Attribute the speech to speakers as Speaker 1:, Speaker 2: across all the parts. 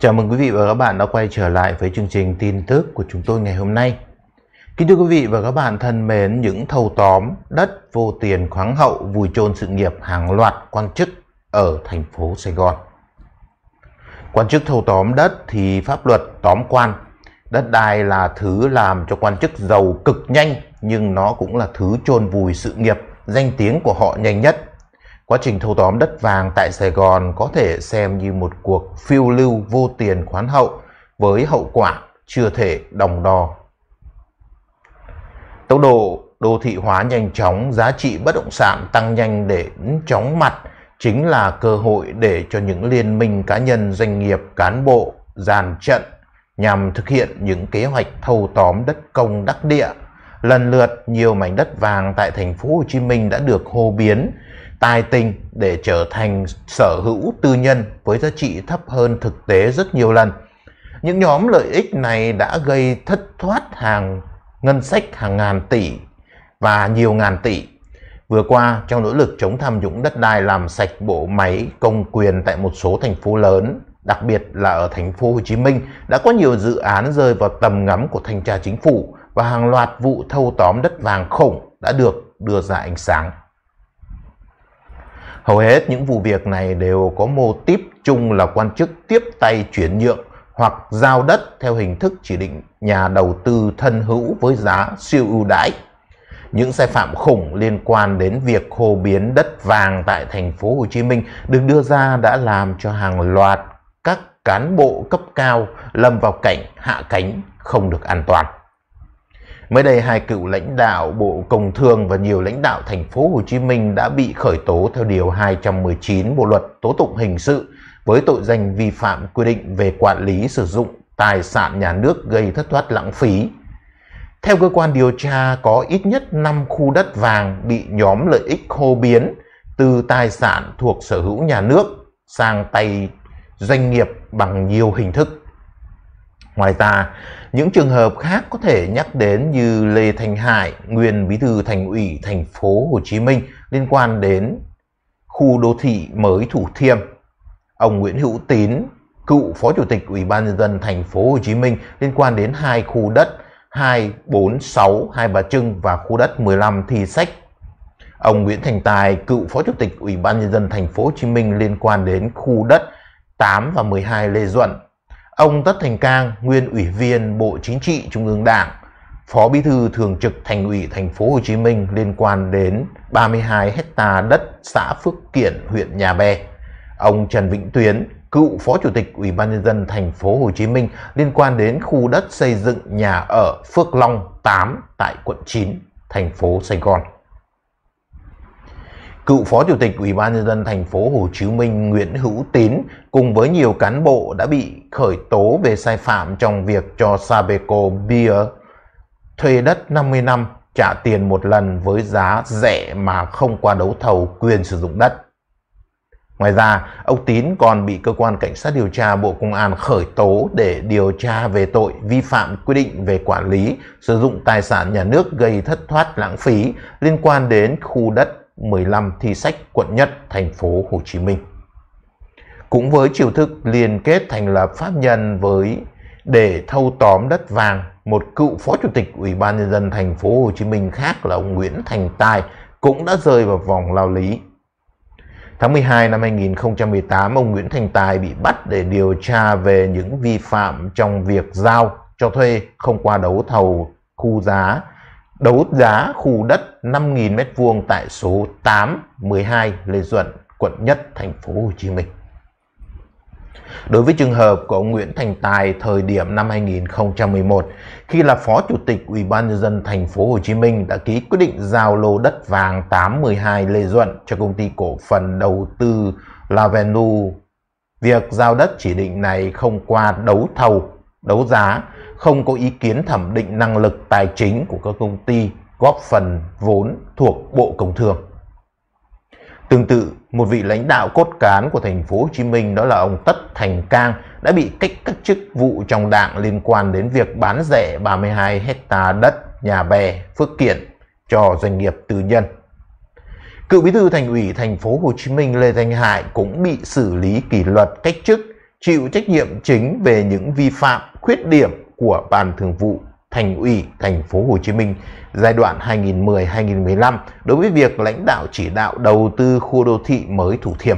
Speaker 1: Chào mừng quý vị và các bạn đã quay trở lại với chương trình tin tức của chúng tôi ngày hôm nay. Kính thưa quý vị và các bạn thân mến, những thâu tóm đất vô tiền khoáng hậu vùi chôn sự nghiệp hàng loạt quan chức ở thành phố Sài Gòn. Quan chức thâu tóm đất thì pháp luật tóm quan. Đất đai là thứ làm cho quan chức giàu cực nhanh nhưng nó cũng là thứ chôn vùi sự nghiệp, danh tiếng của họ nhanh nhất Quá trình thâu tóm đất vàng tại Sài Gòn có thể xem như một cuộc phiêu lưu vô tiền khoán hậu với hậu quả chưa thể đồng đo. Tốc độ đô thị hóa nhanh chóng, giá trị bất động sản tăng nhanh để chóng mặt chính là cơ hội để cho những liên minh cá nhân, doanh nghiệp, cán bộ dàn trận nhằm thực hiện những kế hoạch thâu tóm đất công đắc địa. Lần lượt nhiều mảnh đất vàng tại thành phố Hồ Chí Minh đã được hô biến tài tình để trở thành sở hữu tư nhân với giá trị thấp hơn thực tế rất nhiều lần. Những nhóm lợi ích này đã gây thất thoát hàng ngân sách hàng ngàn tỷ và nhiều ngàn tỷ. Vừa qua, trong nỗ lực chống tham nhũng đất đai làm sạch bộ máy công quyền tại một số thành phố lớn, đặc biệt là ở thành phố Hồ Chí Minh, đã có nhiều dự án rơi vào tầm ngắm của thanh tra chính phủ và hàng loạt vụ thâu tóm đất vàng khủng đã được đưa ra ánh sáng. Hầu hết những vụ việc này đều có mô típ chung là quan chức tiếp tay chuyển nhượng hoặc giao đất theo hình thức chỉ định nhà đầu tư thân hữu với giá siêu ưu đãi. Những sai phạm khủng liên quan đến việc hô biến đất vàng tại thành phố Hồ Chí Minh được đưa ra đã làm cho hàng loạt các cán bộ cấp cao lâm vào cảnh hạ cánh không được an toàn. Mới đây hai cựu lãnh đạo Bộ Công Thương và nhiều lãnh đạo thành phố Hồ Chí Minh đã bị khởi tố theo điều 219 Bộ luật tố tụng hình sự với tội danh vi phạm quy định về quản lý sử dụng tài sản nhà nước gây thất thoát lãng phí. Theo cơ quan điều tra, có ít nhất 5 khu đất vàng bị nhóm lợi ích hô biến từ tài sản thuộc sở hữu nhà nước sang tay doanh nghiệp bằng nhiều hình thức. Ngoài ra, những trường hợp khác có thể nhắc đến như Lê Thành Hải, nguyên bí thư thành ủy thành phố Hồ Chí Minh liên quan đến khu đô thị mới Thủ Thiêm, ông Nguyễn Hữu Tín, cựu phó chủ tịch Ủy ban nhân dân thành phố Hồ Chí Minh liên quan đến hai khu đất 246 Hai Bà Trưng và khu đất 15 Thi Sách. Ông Nguyễn Thành Tài, cựu phó chủ tịch Ủy ban nhân dân thành phố Hồ Chí Minh liên quan đến khu đất 8 và 12 Lê Duẩn ông Tất Thành Cang, nguyên ủy viên Bộ Chính trị Trung ương Đảng, Phó Bí thư Thường trực Thành ủy Thành phố Hồ Chí Minh liên quan đến 32 hecta đất xã Phước Kiển, huyện Nhà Bè. Ông Trần Vĩnh Tuyến, cựu Phó Chủ tịch Ủy ban nhân dân Thành phố Hồ Chí Minh liên quan đến khu đất xây dựng nhà ở Phước Long 8 tại quận 9, thành phố Sài Gòn cựu Phó Chủ tịch Ủy ban nhân dân thành phố Hồ Chí Minh Nguyễn Hữu Tín cùng với nhiều cán bộ đã bị khởi tố về sai phạm trong việc cho Sabeco Beer thuê đất 50 năm trả tiền một lần với giá rẻ mà không qua đấu thầu quyền sử dụng đất. Ngoài ra, ông Tín còn bị cơ quan cảnh sát điều tra Bộ Công an khởi tố để điều tra về tội vi phạm quy định về quản lý, sử dụng tài sản nhà nước gây thất thoát lãng phí liên quan đến khu đất 15 thi sách quận nhất thành phố Hồ Chí Minh. Cũng với chiêu thức liên kết thành lập pháp nhân với để thâu tóm đất vàng, một cựu phó chủ tịch Ủy ban nhân dân thành phố Hồ Chí Minh khác là ông Nguyễn Thành Tài cũng đã rơi vào vòng lao lý. Tháng 12 năm 2018, ông Nguyễn Thành Tài bị bắt để điều tra về những vi phạm trong việc giao cho thuê không qua đấu thầu khu giá, đấu giá khu đất 5.000 m2 tại số 812 Lê Duẩn, quận Nhất, thành phố Hồ Chí Minh. Đối với trường hợp của ông Nguyễn Thành Tài thời điểm năm 2011, khi là Phó Chủ tịch Ủy ban nhân dân thành phố Hồ Chí Minh đã ký quyết định giao lô đất vàng 812 Lê Duẩn cho công ty cổ phần đầu tư Lavenu. Việc giao đất chỉ định này không qua đấu thầu, đấu giá, không có ý kiến thẩm định năng lực tài chính của các công ty góp phần vốn thuộc Bộ Công Thương. Tương tự, một vị lãnh đạo cốt cán của thành phố Hồ Chí Minh đó là ông Tất Thành Cang đã bị cách các chức vụ trong đảng liên quan đến việc bán rẻ 32 hecta đất nhà bè Phước kiện cho doanh nghiệp tư nhân. Cựu Bí thư Thành ủy thành phố Hồ Chí Minh Lê Thanh Hải cũng bị xử lý kỷ luật cách chức, chịu trách nhiệm chính về những vi phạm, khuyết điểm của Ban Thường vụ Thành ủy Thành phố Hồ Chí Minh giai đoạn 2010-2015 đối với việc lãnh đạo chỉ đạo đầu tư khu đô thị mới Thủ Thiêm.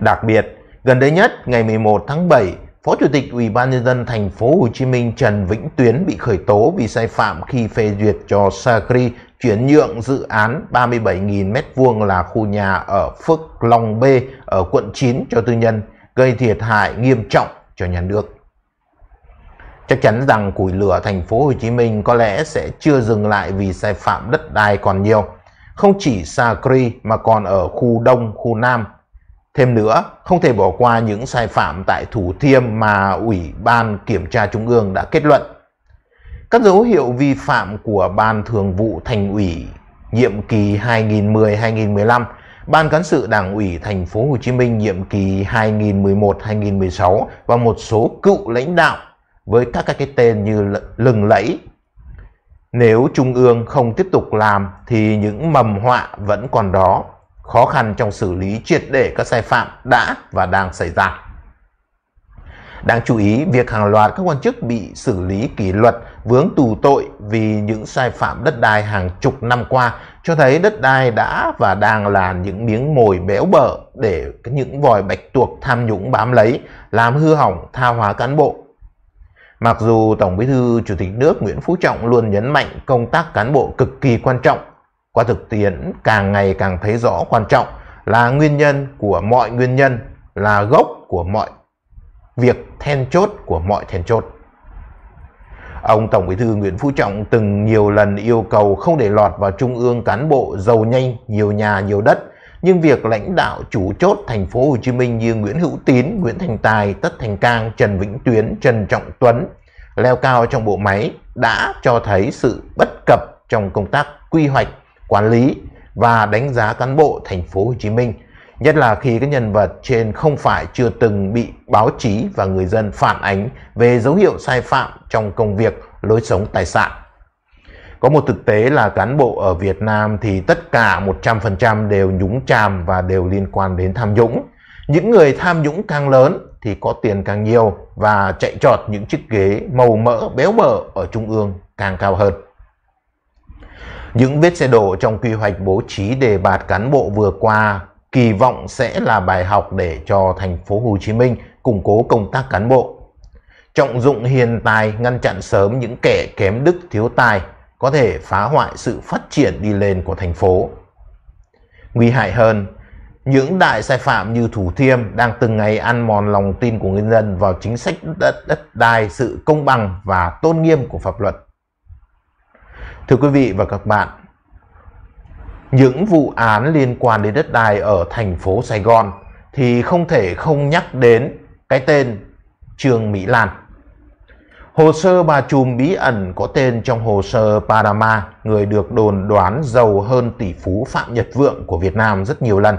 Speaker 1: Đặc biệt, gần đây nhất ngày 11 tháng 7, Phó Chủ tịch Ủy ban nhân dân thành phố Hồ Chí Minh Trần Vĩnh Tuyến bị khởi tố vì sai phạm khi phê duyệt cho Sacri chuyển nhượng dự án 37.000 m2 là khu nhà ở Phước Long B ở quận 9 cho tư nhân, gây thiệt hại nghiêm trọng cho nhà nước. Chắc chắn rằng củi lửa thành phố Hồ Chí Minh có lẽ sẽ chưa dừng lại vì sai phạm đất đai còn nhiều, không chỉ Sacri mà còn ở khu Đông, khu Nam. Thêm nữa, không thể bỏ qua những sai phạm tại Thủ Thiêm mà Ủy ban Kiểm tra Trung ương đã kết luận. Các dấu hiệu vi phạm của Ban Thường vụ Thành ủy nhiệm kỳ 2010-2015, Ban cán sự Đảng ủy Thành phố Hồ Chí Minh nhiệm kỳ 2011-2016 và một số cựu lãnh đạo với các cái tên như lừng lẫy. Nếu Trung ương không tiếp tục làm thì những mầm họa vẫn còn đó, khó khăn trong xử lý triệt để các sai phạm đã và đang xảy ra. Đáng chú ý, việc hàng loạt các quan chức bị xử lý kỷ luật vướng tù tội vì những sai phạm đất đai hàng chục năm qua cho thấy đất đai đã và đang là những miếng mồi béo bở để những vòi bạch tuộc tham nhũng bám lấy, làm hư hỏng tha hóa cán bộ, Mặc dù Tổng Bí thư Chủ tịch nước Nguyễn Phú Trọng luôn nhấn mạnh công tác cán bộ cực kỳ quan trọng, qua thực tiễn càng ngày càng thấy rõ quan trọng là nguyên nhân của mọi nguyên nhân, là gốc của mọi việc then chốt của mọi then chốt. Ông Tổng Bí thư Nguyễn Phú Trọng từng nhiều lần yêu cầu không để lọt vào trung ương cán bộ giàu nhanh, nhiều nhà, nhiều đất nhưng việc lãnh đạo chủ chốt thành phố Hồ Chí Minh như Nguyễn Hữu Tín, Nguyễn Thành Tài, Tất Thành Cang, Trần Vĩnh Tuyến, Trần Trọng Tuấn leo cao trong bộ máy đã cho thấy sự bất cập trong công tác quy hoạch, quản lý và đánh giá cán bộ thành phố Hồ Chí Minh, nhất là khi các nhân vật trên không phải chưa từng bị báo chí và người dân phản ánh về dấu hiệu sai phạm trong công việc lối sống tài sản có một thực tế là cán bộ ở Việt Nam thì tất cả 100% đều nhúng chàm và đều liên quan đến tham nhũng. Những người tham nhũng càng lớn thì có tiền càng nhiều và chạy trọt những chiếc ghế màu mỡ béo bở ở trung ương càng cao hơn. Những vết xe đổ trong quy hoạch bố trí đề bạt cán bộ vừa qua kỳ vọng sẽ là bài học để cho thành phố Hồ Chí Minh củng cố công tác cán bộ. Trọng dụng hiền tài ngăn chặn sớm những kẻ kém đức thiếu tài có thể phá hoại sự phát triển đi lên của thành phố. Nguy hại hơn, những đại sai phạm như Thủ Thiêm đang từng ngày ăn mòn lòng tin của nhân dân vào chính sách đất, đất đai, sự công bằng và tôn nghiêm của pháp luật. Thưa quý vị và các bạn, những vụ án liên quan đến đất đai ở thành phố Sài Gòn thì không thể không nhắc đến cái tên Trương Mỹ Lan. Hồ sơ bà trùm bí ẩn có tên trong hồ sơ Panama, người được đồn đoán giàu hơn tỷ phú Phạm Nhật Vượng của Việt Nam rất nhiều lần.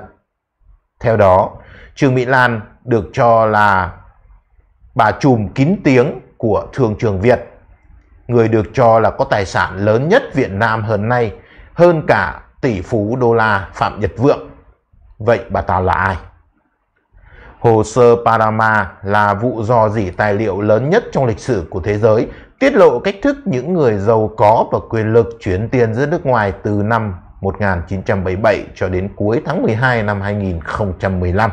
Speaker 1: Theo đó, Trương Mỹ Lan được cho là bà trùm kín tiếng của Thường Trường Việt, người được cho là có tài sản lớn nhất Việt Nam hơn nay, hơn cả tỷ phú đô la Phạm Nhật Vượng. Vậy bà ta là ai? Hồ sơ Panama là vụ dò dỉ tài liệu lớn nhất trong lịch sử của thế giới, tiết lộ cách thức những người giàu có và quyền lực chuyển tiền giữa nước ngoài từ năm 1977 cho đến cuối tháng 12 năm 2015.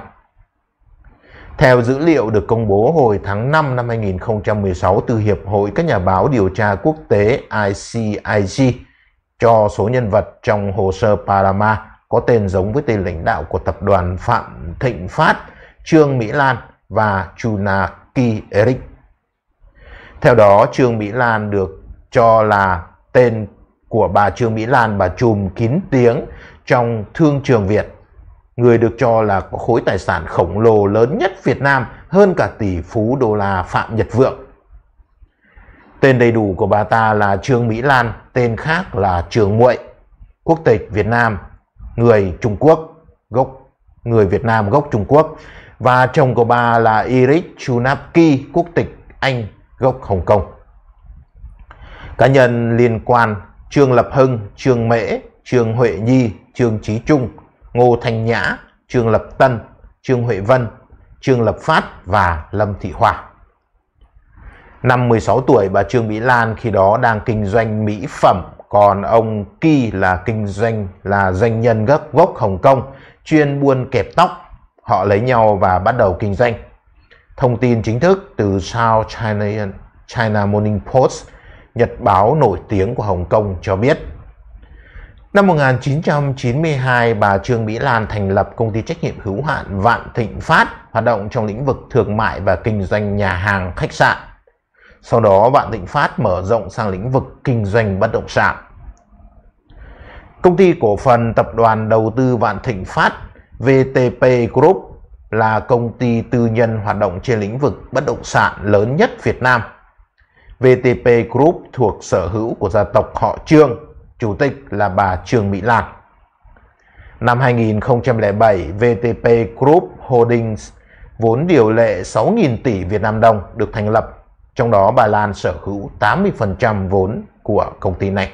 Speaker 1: Theo dữ liệu được công bố hồi tháng 5 năm 2016 từ Hiệp hội các nhà báo điều tra quốc tế ICIG cho số nhân vật trong hồ sơ Panama có tên giống với tên lãnh đạo của tập đoàn Phạm Thịnh Phát – Trương Mỹ Lan và Chunaki Eric. Theo đó, Trương Mỹ Lan được cho là tên của bà Trương Mỹ Lan bà trùm kín tiếng trong thương trường Việt. Người được cho là có khối tài sản khổng lồ lớn nhất Việt Nam hơn cả tỷ phú đô la Phạm Nhật Vượng. Tên đầy đủ của bà ta là Trương Mỹ Lan, tên khác là Trương Muội, quốc tịch Việt Nam, người Trung Quốc, gốc người Việt Nam gốc Trung Quốc, và chồng của bà là Eric Chunapki, quốc tịch Anh, gốc Hồng Kông. Cá nhân liên quan Trương Lập Hưng, Trương Mễ, Trương Huệ Nhi, Trương Trí Trung, Ngô Thành Nhã, Trương Lập Tân, Trương Huệ Vân, Trương Lập Phát và Lâm Thị Hoa. Năm 16 tuổi, bà Trương Mỹ Lan khi đó đang kinh doanh mỹ phẩm, còn ông Ki là kinh doanh là doanh nhân gốc gốc Hồng Kông, chuyên buôn kẹp tóc họ lấy nhau và bắt đầu kinh doanh. Thông tin chính thức từ South China, China Morning Post, nhật báo nổi tiếng của Hồng Kông cho biết. Năm 1992, bà Trương Mỹ Lan thành lập công ty trách nhiệm hữu hạn Vạn Thịnh Phát, hoạt động trong lĩnh vực thương mại và kinh doanh nhà hàng, khách sạn. Sau đó, Vạn Thịnh Phát mở rộng sang lĩnh vực kinh doanh bất động sản. Công ty cổ phần tập đoàn đầu tư Vạn Thịnh Phát VTP Group là công ty tư nhân hoạt động trên lĩnh vực bất động sản lớn nhất Việt Nam. VTP Group thuộc sở hữu của gia tộc họ Trương, chủ tịch là bà Trương Mỹ Lan. Năm 2007, VTP Group Holdings vốn điều lệ 6.000 tỷ Việt Nam đồng được thành lập, trong đó bà Lan sở hữu 80% vốn của công ty này.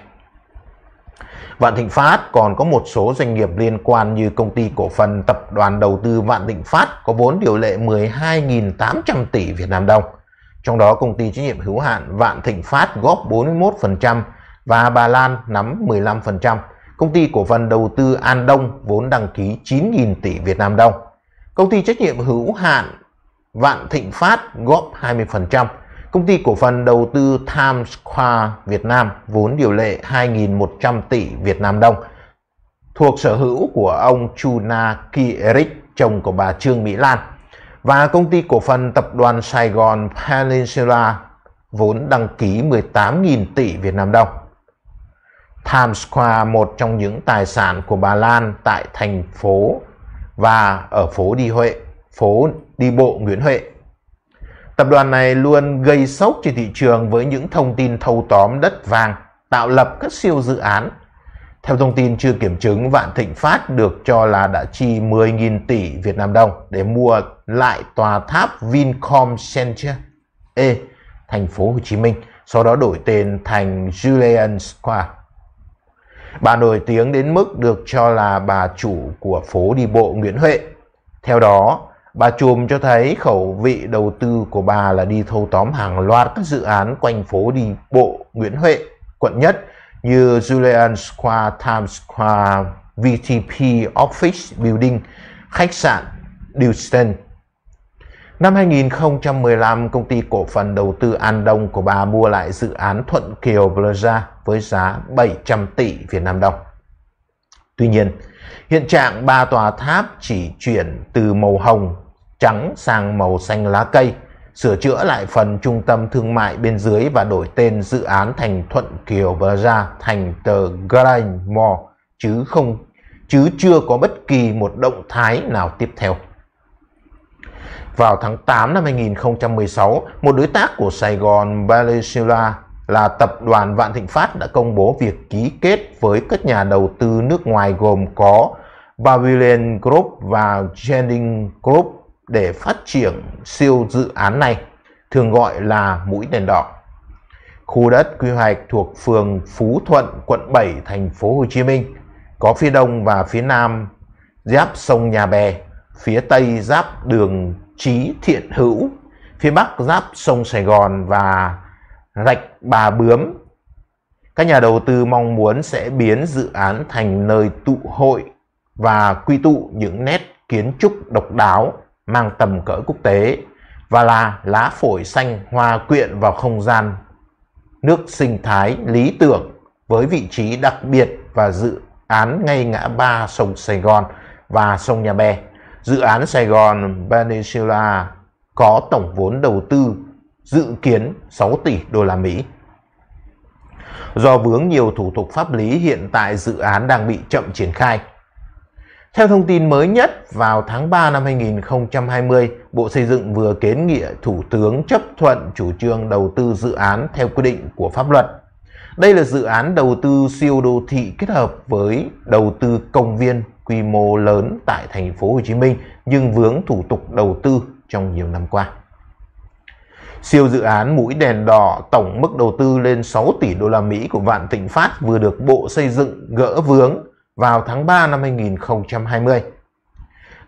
Speaker 1: Vạn Thịnh Phát còn có một số doanh nghiệp liên quan như công ty cổ phần tập đoàn đầu tư Vạn Thịnh Phát có vốn điều lệ 12.800 tỷ Việt Nam đồng. Trong đó công ty trách nhiệm hữu hạn Vạn Thịnh Phát góp 41% và Bà Lan nắm 15%. Công ty cổ phần đầu tư An Đông vốn đăng ký 9.000 tỷ Việt Nam đồng. Công ty trách nhiệm hữu hạn Vạn Thịnh Phát góp 20%. Công ty cổ phần đầu tư Times Square Việt Nam vốn điều lệ 2.100 tỷ Việt Nam đồng thuộc sở hữu của ông Chuna Kierik, chồng của bà Trương Mỹ Lan và công ty cổ phần tập đoàn Sài Gòn Peninsula vốn đăng ký 18.000 tỷ Việt Nam đồng. Times Square một trong những tài sản của bà Lan tại thành phố và ở phố đi Huệ, phố đi bộ Nguyễn Huệ Tập đoàn này luôn gây sốc trên thị trường với những thông tin thâu tóm đất vàng, tạo lập các siêu dự án. Theo thông tin chưa kiểm chứng, Vạn Thịnh Phát được cho là đã chi 10.000 tỷ Việt Nam đồng để mua lại tòa tháp Vincom Center E, thành phố Hồ Chí Minh, sau đó đổi tên thành Julian Square. Bà nổi tiếng đến mức được cho là bà chủ của phố đi bộ Nguyễn Huệ. Theo đó, Bà Chùm cho thấy khẩu vị đầu tư của bà là đi thâu tóm hàng loạt các dự án quanh phố đi bộ Nguyễn Huệ, quận nhất như Julian Square, Times Square, VTP Office Building, khách sạn Houston. Năm 2015, công ty cổ phần đầu tư An Đông của bà mua lại dự án Thuận Kiều Plaza với giá 700 tỷ Việt Nam đồng. Tuy nhiên, hiện trạng ba tòa tháp chỉ chuyển từ màu hồng, trắng sang màu xanh lá cây, sửa chữa lại phần trung tâm thương mại bên dưới và đổi tên dự án thành Thuận Kiều Plaza thành The Grand Mall chứ không chứ chưa có bất kỳ một động thái nào tiếp theo. Vào tháng 8 năm 2016, một đối tác của Sài Gòn Peninsula là tập đoàn Vạn Thịnh Phát đã công bố việc ký kết với các nhà đầu tư nước ngoài gồm có Pavilion Group và Jennings Group để phát triển siêu dự án này, thường gọi là mũi đèn đỏ. Khu đất quy hoạch thuộc phường Phú Thuận, quận 7, thành phố Hồ Chí Minh, có phía đông và phía nam giáp sông Nhà Bè, phía tây giáp đường Chí Thiện Hữu, phía bắc giáp sông Sài Gòn và rạch bà bướm. Các nhà đầu tư mong muốn sẽ biến dự án thành nơi tụ hội và quy tụ những nét kiến trúc độc đáo mang tầm cỡ quốc tế và là lá phổi xanh hòa quyện vào không gian nước sinh thái lý tưởng với vị trí đặc biệt và dự án ngay ngã ba sông Sài Gòn và sông Nhà Bè. Dự án Sài Gòn Peninsula có tổng vốn đầu tư dự kiến 6 tỷ đô la Mỹ. Do vướng nhiều thủ tục pháp lý hiện tại dự án đang bị chậm triển khai. Theo thông tin mới nhất, vào tháng 3 năm 2020, Bộ Xây dựng vừa kiến nghị Thủ tướng chấp thuận chủ trương đầu tư dự án theo quy định của pháp luật. Đây là dự án đầu tư siêu đô thị kết hợp với đầu tư công viên quy mô lớn tại thành phố Hồ Chí Minh nhưng vướng thủ tục đầu tư trong nhiều năm qua. Siêu dự án mũi đèn đỏ tổng mức đầu tư lên 6 tỷ đô la Mỹ của Vạn Thịnh Phát vừa được Bộ Xây dựng gỡ vướng vào tháng 3 năm 2020.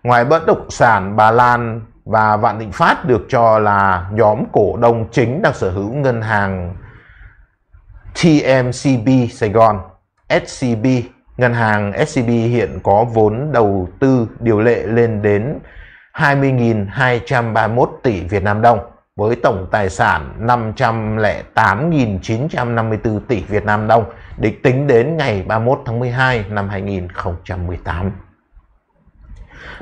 Speaker 1: Ngoài bất động sản, bà Lan và Vạn Thịnh Phát được cho là nhóm cổ đông chính đang sở hữu ngân hàng TMCB Sài Gòn, SCB. Ngân hàng SCB hiện có vốn đầu tư điều lệ lên đến 20.231 tỷ Việt Nam đồng với tổng tài sản 508.954 tỷ Việt Nam đồng định tính đến ngày 31 tháng 12 năm 2018.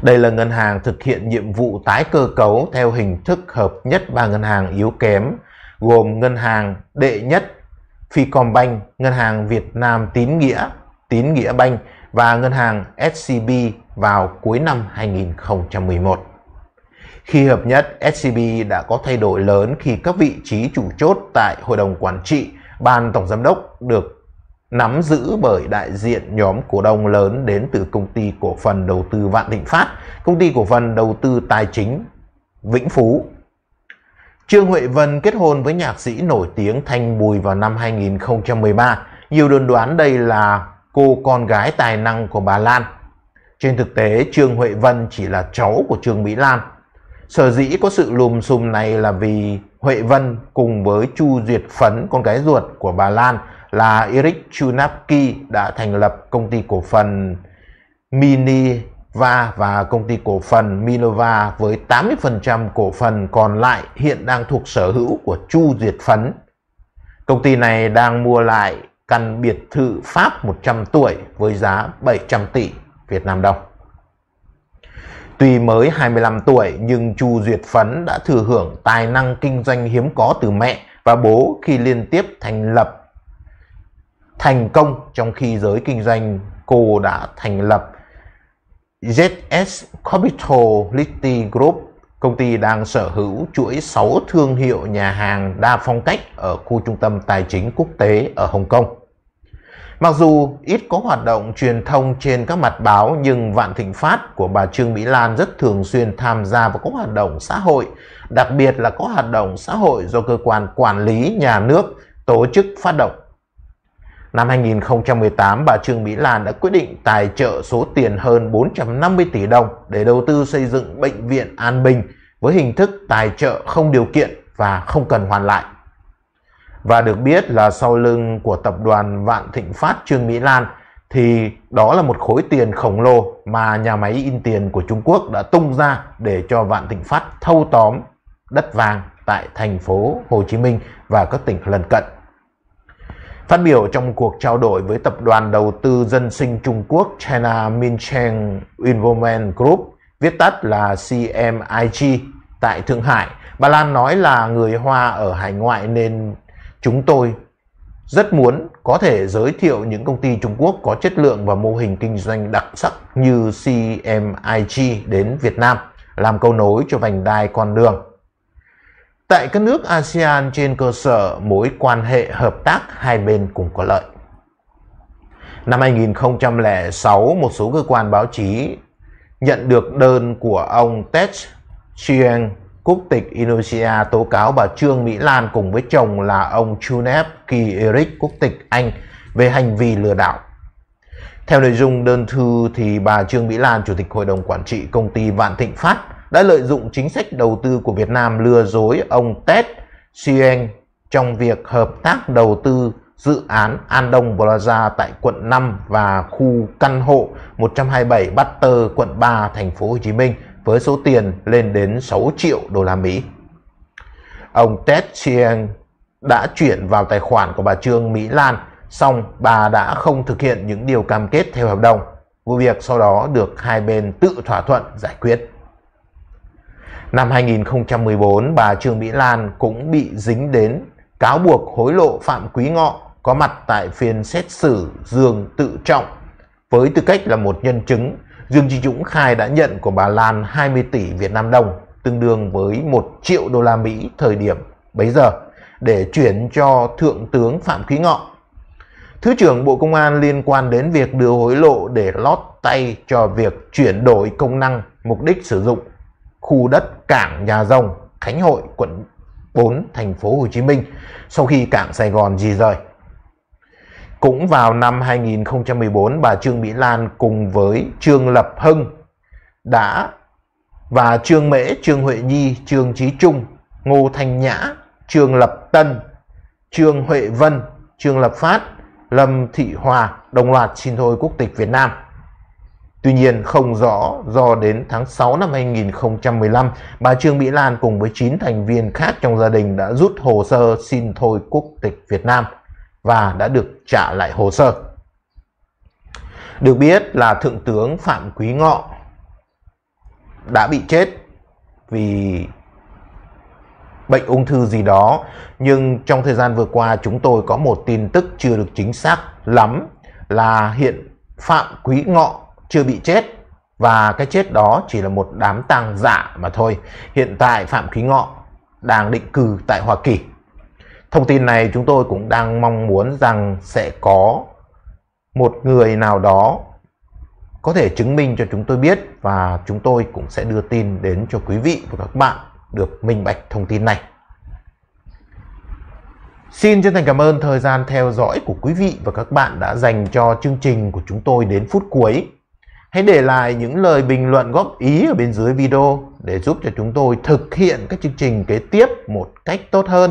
Speaker 1: Đây là ngân hàng thực hiện nhiệm vụ tái cơ cấu theo hình thức hợp nhất ba ngân hàng yếu kém gồm ngân hàng đệ nhất Ficombank, ngân hàng Việt Nam Tín Nghĩa, Tín Nghĩa Banh và ngân hàng SCB vào cuối năm 2011. Khi hợp nhất, SCB đã có thay đổi lớn khi các vị trí chủ chốt tại Hội đồng Quản trị, Ban Tổng Giám đốc được nắm giữ bởi đại diện nhóm cổ đông lớn đến từ công ty cổ phần đầu tư Vạn Thịnh Phát, công ty cổ phần đầu tư tài chính Vĩnh Phú. Trương Huệ Vân kết hôn với nhạc sĩ nổi tiếng Thanh Bùi vào năm 2013. Nhiều đồn đoán đây là cô con gái tài năng của bà Lan. Trên thực tế, Trương Huệ Vân chỉ là cháu của Trương Mỹ Lan. Sở dĩ có sự lùm xùm này là vì Huệ Vân cùng với Chu Duyệt Phấn, con gái ruột của bà Lan là Eric Chunapki đã thành lập công ty cổ phần Miniva và công ty cổ phần Minova với 80% cổ phần còn lại hiện đang thuộc sở hữu của Chu Duyệt Phấn. Công ty này đang mua lại căn biệt thự Pháp 100 tuổi với giá 700 tỷ Việt Nam đồng. Tuy mới 25 tuổi nhưng Chu Duyệt Phấn đã thừa hưởng tài năng kinh doanh hiếm có từ mẹ và bố khi liên tiếp thành lập thành công trong khi giới kinh doanh cô đã thành lập ZS Capital Litty Group, công ty đang sở hữu chuỗi 6 thương hiệu nhà hàng đa phong cách ở khu trung tâm tài chính quốc tế ở Hồng Kông. Mặc dù ít có hoạt động truyền thông trên các mặt báo nhưng Vạn Thịnh Phát của bà Trương Mỹ Lan rất thường xuyên tham gia vào các hoạt động xã hội, đặc biệt là có hoạt động xã hội do cơ quan quản lý nhà nước tổ chức phát động. Năm 2018, bà Trương Mỹ Lan đã quyết định tài trợ số tiền hơn 450 tỷ đồng để đầu tư xây dựng Bệnh viện An Bình với hình thức tài trợ không điều kiện và không cần hoàn lại và được biết là sau lưng của tập đoàn Vạn Thịnh Phát Trương Mỹ Lan thì đó là một khối tiền khổng lồ mà nhà máy in tiền của Trung Quốc đã tung ra để cho Vạn Thịnh Phát thâu tóm đất vàng tại thành phố Hồ Chí Minh và các tỉnh lân cận. Phát biểu trong cuộc trao đổi với tập đoàn đầu tư dân sinh Trung Quốc China Mincheng Investment Group, viết tắt là CMIG tại Thượng Hải, bà Lan nói là người Hoa ở hải ngoại nên Chúng tôi rất muốn có thể giới thiệu những công ty Trung Quốc có chất lượng và mô hình kinh doanh đặc sắc như CMIG đến Việt Nam, làm cầu nối cho vành đai con đường. Tại các nước ASEAN trên cơ sở mối quan hệ hợp tác hai bên cùng có lợi. Năm 2006, một số cơ quan báo chí nhận được đơn của ông Ted Chiang quốc tịch Indonesia tố cáo bà Trương Mỹ Lan cùng với chồng là ông Chunep Kieric quốc tịch Anh về hành vi lừa đảo. Theo nội dung đơn thư thì bà Trương Mỹ Lan, Chủ tịch Hội đồng Quản trị công ty Vạn Thịnh Phát đã lợi dụng chính sách đầu tư của Việt Nam lừa dối ông Ted Sieng trong việc hợp tác đầu tư dự án An Đông Plaza tại quận 5 và khu căn hộ 127 Butter quận 3 thành phố Hồ Chí Minh với số tiền lên đến 6 triệu đô la Mỹ. Ông Ted Chiang đã chuyển vào tài khoản của bà Trương Mỹ Lan, song bà đã không thực hiện những điều cam kết theo hợp đồng. Vụ việc sau đó được hai bên tự thỏa thuận giải quyết. Năm 2014, bà Trương Mỹ Lan cũng bị dính đến cáo buộc hối lộ Phạm Quý Ngọ có mặt tại phiên xét xử Dương Tự Trọng với tư cách là một nhân chứng Dương Chí Dũng khai đã nhận của bà Lan 20 tỷ Việt Nam đồng, tương đương với 1 triệu đô la Mỹ thời điểm bấy giờ, để chuyển cho Thượng tướng Phạm Quý Ngọ. Thứ trưởng Bộ Công an liên quan đến việc đưa hối lộ để lót tay cho việc chuyển đổi công năng mục đích sử dụng khu đất cảng Nhà Rồng, Khánh Hội, quận 4, thành phố Hồ Chí Minh sau khi cảng Sài Gòn di rời. Cũng vào năm 2014, bà Trương Mỹ Lan cùng với Trương Lập Hưng đã và Trương Mễ, Trương Huệ Nhi, Trương Trí Trung, Ngô Thanh Nhã, Trương Lập Tân, Trương Huệ Vân, Trương Lập Phát, Lâm Thị Hòa đồng loạt xin thôi quốc tịch Việt Nam. Tuy nhiên không rõ do đến tháng 6 năm 2015, bà Trương Mỹ Lan cùng với 9 thành viên khác trong gia đình đã rút hồ sơ xin thôi quốc tịch Việt Nam và đã được trả lại hồ sơ. Được biết là Thượng tướng Phạm Quý Ngọ đã bị chết vì bệnh ung thư gì đó nhưng trong thời gian vừa qua chúng tôi có một tin tức chưa được chính xác lắm là hiện Phạm Quý Ngọ chưa bị chết và cái chết đó chỉ là một đám tang giả mà thôi. Hiện tại Phạm Quý Ngọ đang định cư tại Hoa Kỳ thông tin này chúng tôi cũng đang mong muốn rằng sẽ có một người nào đó có thể chứng minh cho chúng tôi biết và chúng tôi cũng sẽ đưa tin đến cho quý vị và các bạn được minh bạch thông tin này. Xin chân thành cảm ơn thời gian theo dõi của quý vị và các bạn đã dành cho chương trình của chúng tôi đến phút cuối. Hãy để lại những lời bình luận góp ý ở bên dưới video để giúp cho chúng tôi thực hiện các chương trình kế tiếp một cách tốt hơn.